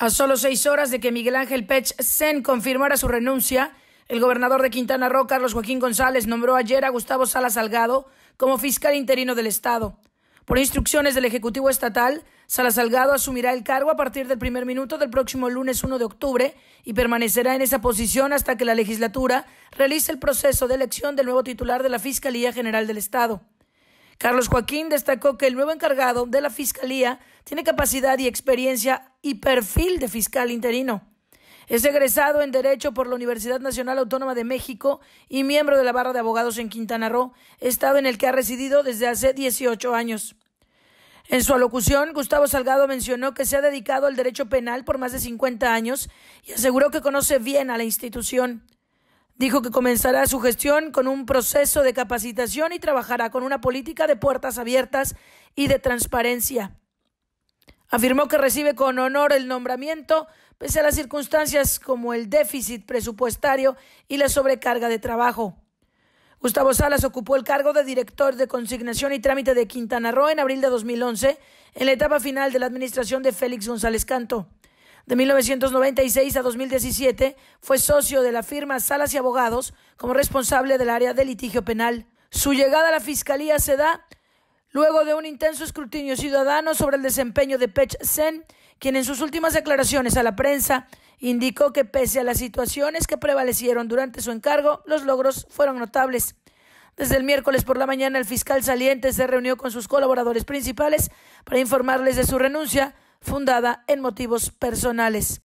A solo seis horas de que Miguel Ángel Pech Sen confirmara su renuncia, el gobernador de Quintana Roo, Carlos Joaquín González, nombró ayer a Gustavo Salas Salgado como fiscal interino del Estado. Por instrucciones del Ejecutivo Estatal, Salas Salgado asumirá el cargo a partir del primer minuto del próximo lunes 1 de octubre y permanecerá en esa posición hasta que la legislatura realice el proceso de elección del nuevo titular de la Fiscalía General del Estado. Carlos Joaquín destacó que el nuevo encargado de la Fiscalía tiene capacidad y experiencia y perfil de fiscal interino. Es egresado en Derecho por la Universidad Nacional Autónoma de México y miembro de la Barra de Abogados en Quintana Roo, estado en el que ha residido desde hace 18 años. En su alocución, Gustavo Salgado mencionó que se ha dedicado al derecho penal por más de 50 años y aseguró que conoce bien a la institución. Dijo que comenzará su gestión con un proceso de capacitación y trabajará con una política de puertas abiertas y de transparencia. Afirmó que recibe con honor el nombramiento, pese a las circunstancias como el déficit presupuestario y la sobrecarga de trabajo. Gustavo Salas ocupó el cargo de director de consignación y trámite de Quintana Roo en abril de 2011, en la etapa final de la administración de Félix González Canto. De 1996 a 2017 fue socio de la firma Salas y Abogados como responsable del área de litigio penal. Su llegada a la Fiscalía se da Luego de un intenso escrutinio ciudadano sobre el desempeño de Pech Sen, quien en sus últimas declaraciones a la prensa indicó que pese a las situaciones que prevalecieron durante su encargo, los logros fueron notables. Desde el miércoles por la mañana, el fiscal saliente se reunió con sus colaboradores principales para informarles de su renuncia, fundada en motivos personales.